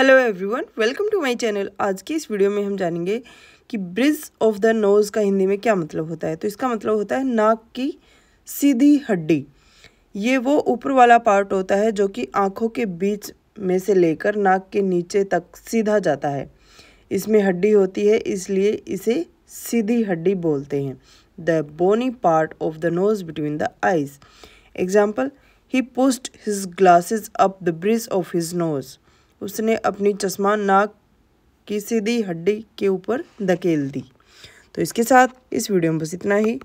hello everyone welcome to my channel आज की इस वीडियो में हम जानेंगे कि ब्रिज ऑफ द नोज़ का हिंदी में क्या मतलब होता है तो इसका मतलब होता है नाक की सीधी हड्डी ये वो ऊपर वाला पार्ट होता है जो कि आँखों के बीच में से लेकर नाक के नीचे तक सीधा जाता है इसमें हड्डी होती है इसलिए इसे सीधी हड्डी बोलते हैं the bony part of the nose between the eyes example he pushed his glasses up the bridge of his nose उसने अपनी चश्मा नाक की सीधी हड्डी के ऊपर धकेल दी तो इसके साथ इस वीडियो में बस इतना ही